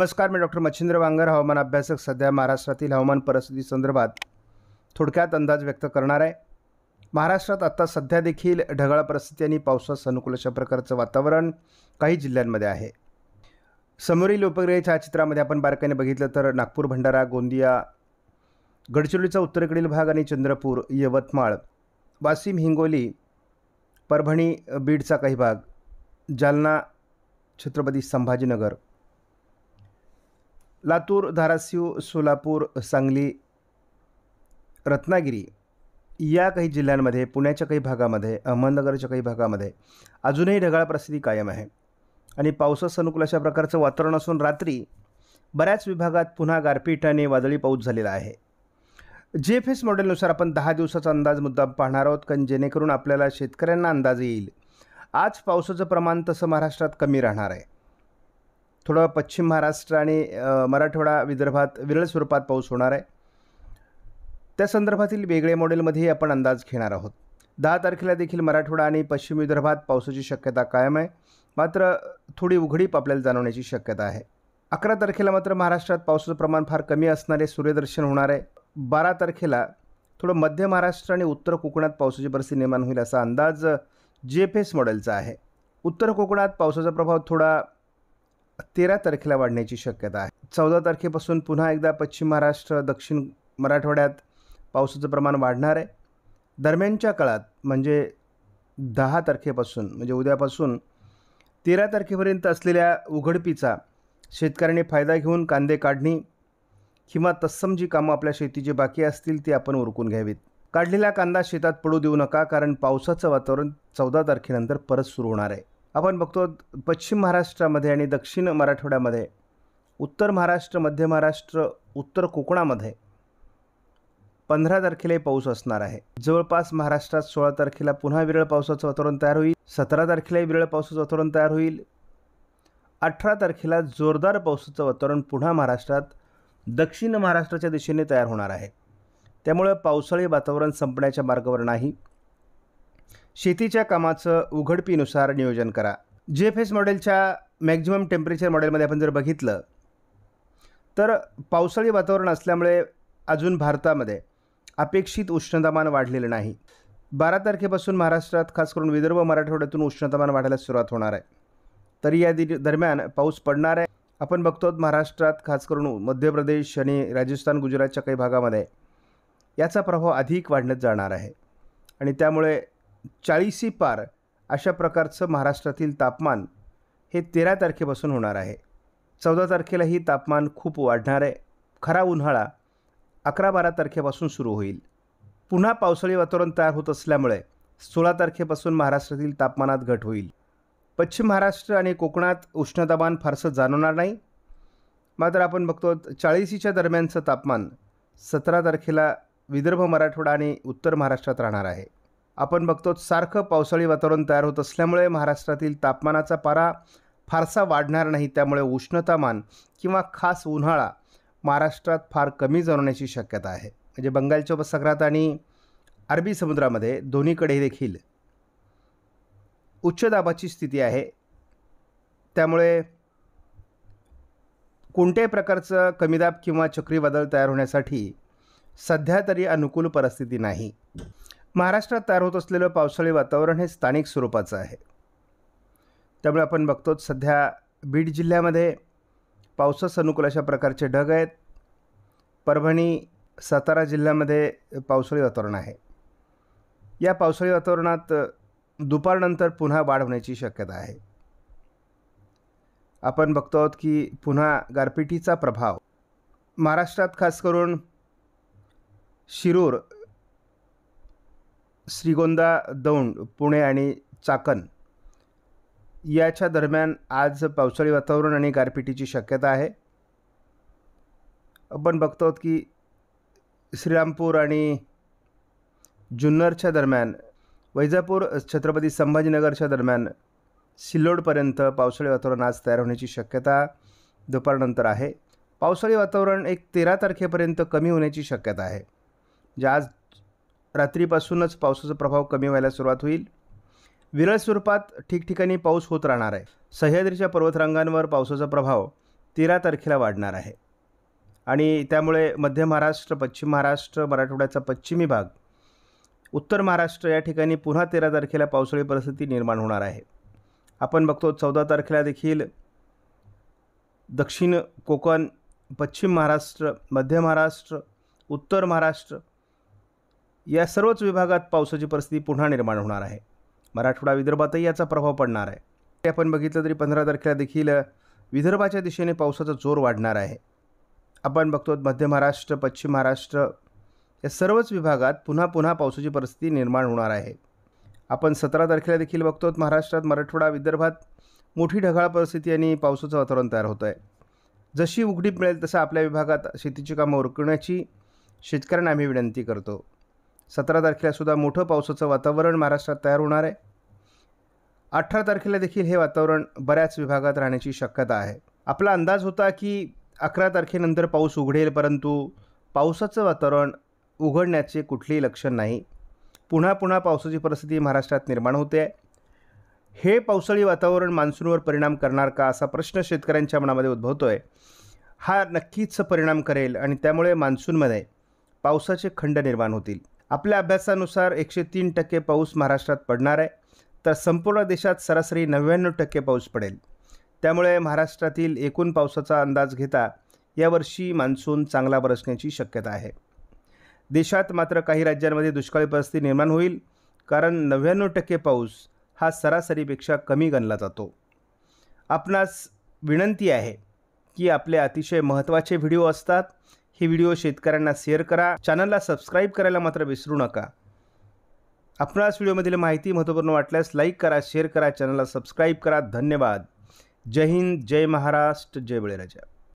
नमस्कार मी डॉक्टर मच्छिंद्र वांगर हवामान अभ्यासक सध्या महाराष्ट्रातील हवामान परिस्थिती संदर्भात थोडक्यात अंदाज व्यक्त करणार आहे महाराष्ट्रात आत्ता सध्या देखील ढगाळ परिस्थिती आणि पावसास अनुकूल अशा प्रकारचं वातावरण काही जिल्ह्यांमध्ये आहे समोरील उपग्रह छायाचित्रामध्ये आपण बारकाईने बघितलं तर नागपूर भंडारा गोंदिया गडचिरोलीचा उत्तरेकडील भाग आणि चंद्रपूर यवतमाळ वाशिम हिंगोली परभणी बीडचा काही भाग जालना छत्रपती संभाजीनगर लातूर धाराशिव सोलापूर सांगली रत्नागिरी या काही जिल्ह्यांमध्ये पुण्याच्या काही भागामध्ये अहमदनगरच्या काही भागामध्ये अजूनही ढगाळ प्रसिद्धी कायम आहे आणि पावसास अनुकूल अशा प्रकारचं वातावरण असून रात्री बऱ्याच विभागात पुन्हा गारपीटाने वादळी पाऊस झालेला आहे जे एफ एस मॉडेलनुसार आपण दहा दिवसाचा अंदाज मुद्दाम पाहणार आहोत कारण जेणेकरून आपल्याला शेतकऱ्यांना अंदाज येईल आज पावसाचं प्रमाण तसं महाराष्ट्रात कमी राहणार आहे थोडं पश्चिम महाराष्ट्र आणि मराठवाडा विदर्भात विरळ स्वरूपात पाऊस होणार आहे त्या संदर्भातील वेगळ्या मॉडेलमध्ये आपण अंदाज घेणार आहोत दहा तारखेला देखील मराठवाडा आणि पश्चिम विदर्भात पावसाची शक्यता कायम आहे मात्र थोडी उघडीप आपल्याला जाणवण्याची शक्यता आहे अकरा तारखेला मात्र महाराष्ट्रात पावसाचं प्रमाण फार कमी असणारे सूर्यदर्शन होणार आहे बारा तारखेला थोडं मध्य महाराष्ट्र आणि उत्तर कोकणात पावसाची परिस्थिती निर्माण होईल असा अंदाज जे एफ एस मॉडेलचा आहे उत्तर कोकणात पावसाचा प्रभाव थोडा तेरा तारखेला वाढण्याची शक्यता आहे चौदा तारखेपासून पुन्हा एकदा पश्चिम महाराष्ट्र दक्षिण मराठवाड्यात पावसाचं प्रमाण वाढणार आहे दरम्यानच्या काळात म्हणजे दहा तारखेपासून म्हणजे उद्यापासून तेरा तारखेपर्यंत असलेल्या उघडपीचा शेतकऱ्यांनी फायदा घेऊन कांदे काढणी किंवा तत्सम जी कामं आपल्या शेतीची बाकी असतील ती आपण उरकून घ्यावीत काढलेला कांदा शेतात पडू देऊ नका कारण पावसाचं वातावरण चौदा तारखेनंतर परत सुरू होणार आहे आपण बघतो पश्चिम महाराष्ट्रामध्ये आणि दक्षिण मराठवाड्यामध्ये उत्तर महाराष्ट्र मध्य महाराष्ट्र उत्तर कोकणामध्ये पंधरा तारखेलाही पाऊस असणार आहे जवळपास महाराष्ट्रात सोळा तारखेला पुन्हा विरळ पावसाचं वातावरण तयार होईल सतरा तारखेलाही विरळ पावसाचं वातावरण तयार होईल अठरा तारखेला जोरदार पावसाचं वातावरण पुन्हा महाराष्ट्रात दक्षिण महाराष्ट्राच्या दिशेने तयार होणार आहे त्यामुळे पावसाळी वातावरण संपण्याच्या मार्गावर नाही शेतीच्या कामाचं उघडपीनुसार नियोजन करा जे एफ एस मॉडेलच्या मॅक्झिमम टेम्परेचर मॉडेलमध्ये आपण जर बघितलं तर पावसाळी वातावरण असल्यामुळे अजून भारतामध्ये अपेक्षित उष्णतामान वाढलेलं नाही बारा तारखेपासून महाराष्ट्रात खास करून विदर्भ मराठवाड्यातून उष्णतामान वाढायला सुरुवात होणार आहे तरी या दरम्यान पाऊस पडणार आहे आपण बघतो महाराष्ट्रात खास करून मध्य प्रदेश आणि राजस्थान गुजरातच्या काही भागामध्ये याचा प्रभाव अधिक वाढण्यात जाणार आहे आणि त्यामुळे चाळीसी पार अशा प्रकारचं महाराष्ट्रातील तापमान हे तेरा तारखेपासून होणार आहे चौदा तारखेलाही तापमान खूप वाढणार आहे खरा उन्हाळा अकरा बारा तारखेपासून सुरू होईल पुन्हा पावसाळी वातावरण तयार होत असल्यामुळे सोळा तारखेपासून महाराष्ट्रातील तापमानात घट होईल पश्चिम महाराष्ट्र आणि कोकणात उष्णतामान फारसं जाणवणार नाही मात्र आपण बघतो चाळीसीच्या दरम्यानचं तापमान सतरा तारखेला विदर्भ मराठवाडा आणि उत्तर महाराष्ट्रात राहणार आहे आपण बघतो सारखं पावसाळी वातावरण तयार होत असल्यामुळे महाराष्ट्रातील तापमानाचा पारा फारसा वाढणार नाही त्यामुळे उष्णतामान किंवा खास उन्हाळा महाराष्ट्रात फार कमी जाणवण्याची शक्यता आहे म्हणजे बंगालच्या उपसागरात आणि अरबी समुद्रामध्ये दोन्हीकडे देखील उच्च दाबाची स्थिती आहे त्यामुळे कोणत्याही प्रकारचं कमी दाब किंवा चक्रीवादळ तयार होण्यासाठी सध्या तरी अनुकूल परिस्थिती नाही महाराष्ट्रात तयार होत असलेलं पावसाळी वातावरण हे स्थानिक स्वरूपाचं आहे त्यामुळे आपण बघतो सध्या बीड जिल्ह्यामध्ये पावसास अनुकूल अशा प्रकारचे ढग आहेत परभणी सातारा जिल्ह्यामध्ये पावसाळी वातावरण आहे या पावसाळी वातावरणात दुपारनंतर पुन्हा वाढ होण्याची शक्यता आहे आपण बघतो आहोत की पुन्हा गारपिटीचा प्रभाव महाराष्ट्रात खास करून शिरूर श्रीगोंदा दौंड पुणे आणि चाकण याच्या दरम्यान आज पावसाळी वातावरण आणि गारपिटीची शक्यता आहे आपण बघतो की श्रीरामपूर आणि जुन्नरच्या दरम्यान वैजापूर छत्रपती संभाजीनगरच्या दरम्यान सिल्लोडपर्यंत पावसाळी वातावरण आज तयार होण्याची शक्यता दुपारनंतर आहे पावसाळी वातावरण एक तेरा तारखेपर्यंत कमी होण्याची शक्यता आहे जे आज रात्रीपासूनच पावसाचा प्रभाव कमी व्हायला सुरुवात होईल विरळ स्वरूपात ठिकठिकाणी पाऊस होत राहणार आहे सह्याद्रीच्या पर्वतरांगांवर पावसाचा प्रभाव तेरा तारखेला वाढणार आहे आणि त्यामुळे मध्य महाराष्ट्र पश्चिम महाराष्ट्र मराठवाड्याचा पश्चिमी भाग उत्तर महाराष्ट्र या ठिकाणी पुन्हा तेरा तारखेला पावसाळी परिस्थिती निर्माण होणार आहे आपण बघतो चौदा तारखेला देखील दक्षिण कोकण पश्चिम महाराष्ट्र मध्य महाराष्ट्र उत्तर महाराष्ट्र या सर्वच विभागात पावसाची परिस्थिती पुन्हा निर्माण होणार आहे मराठवाडा विदर्भातही याचा प्रभाव पडणार आहे ते आपण बघितलं तरी पंधरा तारखेला देखील विदर्भाच्या दिशेने पावसाचा जोर वाढणार आहे आपण बघतो मध्य महाराष्ट्र पश्चिम महाराष्ट्र या सर्वच विभागात पुन्हा पुन्हा पावसाची परिस्थिती निर्माण होणार आहे आपण सतरा तारखेला देखील बघतो महाराष्ट्रात मराठवाडा विदर्भात मोठी ढगाळ परिस्थिती आणि पावसाचं वातावरण तयार होतं आहे जशी उघडीप मिळेल तसं आपल्या विभागात शेतीची कामं उरकण्याची शेतकऱ्यांना आम्ही विनंती करतो सतरा तारखेलासुद्धा मोठं पावसाचं वातावरण महाराष्ट्रात तयार होणार आहे अठरा तारखेला देखील हे वातावरण बऱ्याच विभागात राहण्याची शक्यता आहे आपला अंदाज होता की अकरा तारखेनंतर पाऊस उघडेल परंतु पावसाचं वातावरण उघडण्याचे कुठलेही लक्षण नाही पुन्हा पुन्हा पावसाची परिस्थिती महाराष्ट्रात निर्माण होते हे पावसाळी वातावरण मान्सूनवर परिणाम करणार का असा प्रश्न शेतकऱ्यांच्या मनामध्ये उद्भवतो आहे हा नक्कीच परिणाम करेल आणि त्यामुळे मान्सूनमध्ये पावसाचे खंड निर्माण होतील आपल्या अभ्यासानुसार एकशे तीन टक्के पाऊस महाराष्ट्रात पडणार आहे तर संपूर्ण देशात सरासरी नव्याण्णव टक्के पाऊस पडेल त्यामुळे महाराष्ट्रातील एकूण पावसाचा अंदाज घेता यावर्षी मान्सून चांगला बरसण्याची शक्यता आहे देशात मात्र काही राज्यांमध्ये दुष्काळी परिस्थिती निर्माण होईल कारण नव्याण्णव टक्के पाऊस हा सरासरीपेक्षा कमी गणला जातो आपणास विनंती आहे की आपले अतिशय महत्त्वाचे व्हिडिओ असतात हे व्हिडिओ शेतकऱ्यांना शेअर करा चॅनलला सबस्क्राईब करायला मात्र विसरू नका आपणास व्हिडिओमधील माहिती महत्त्वपूर्ण वाटल्यास लाईक करा शेअर करा चॅनलला सबस्क्राईब करा धन्यवाद जय हिंद जय महाराष्ट्र जय बळीराजा